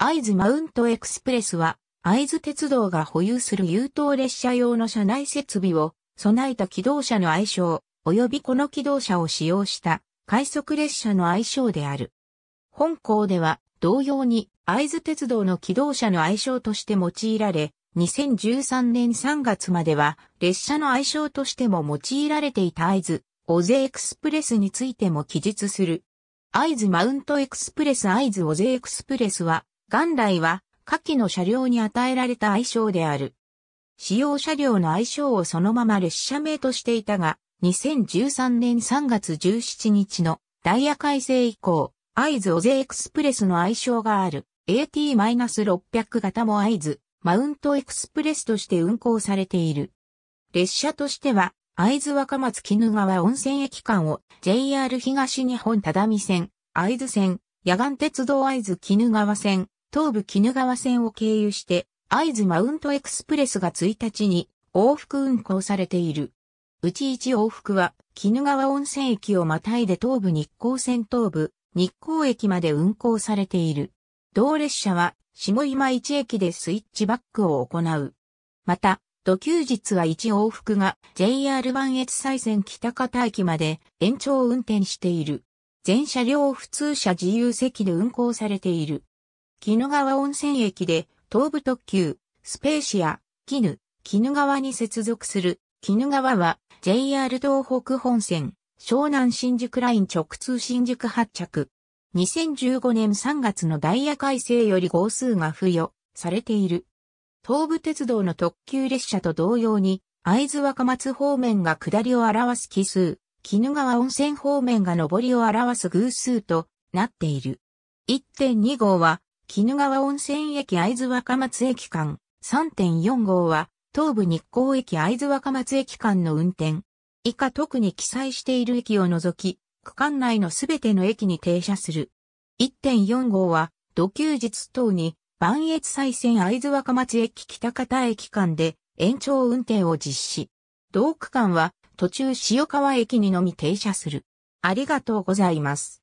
アイズマウントエクスプレスは、アイズ鉄道が保有する優等列車用の車内設備を備えた機動車の愛称、及びこの機動車を使用した快速列車の愛称である。本校では同様にアイズ鉄道の機動車の愛称として用いられ、2013年3月までは列車の愛称としても用いられていたアイズ、オゼエクスプレスについても記述する。イズマウントエクスプレスイズオゼエクスプレスは元来は、下記の車両に与えられた愛称である。使用車両の愛称をそのまま列車名としていたが、2013年3月17日のダイヤ改正以降、合図オゼエクスプレスの愛称がある AT-600 型も合図マウントエクスプレスとして運行されている。列車としては、会津若松絹川温泉駅間を JR 東日本只見線、会津線、野岸鉄道会津絹川線、東武鬼怒川線を経由して、会津マウントエクスプレスが1日に往復運行されている。うち1往復は、鬼怒川温泉駅をまたいで東武日光線東部、日光駅まで運行されている。同列車は、下今市駅でスイッチバックを行う。また、土休日は1往復が JR1 越西線北方駅まで延長運転している。全車両普通車自由席で運行されている。鬼怒川温泉駅で、東武特急、スペーシア、鬼怒、鬼怒川に接続する、鬼怒川は、JR 東北本線、湘南新宿ライン直通新宿発着。2015年3月のダイヤ改正より号数が付与されている。東武鉄道の特急列車と同様に、会津若松方面が下りを表す奇数、鬼怒川温泉方面が上りを表す偶数となっている。1.2号は鬼怒川温泉駅会津若松駅間3.4号は東武日光駅会津若松駅間の運転。以下特に記載している駅を除き、区間内のすべての駅に停車する。1.4号は土休日等に万越西線会津若松駅北方駅間で延長運転を実施。同区間は途中塩川駅にのみ停車する。ありがとうございます。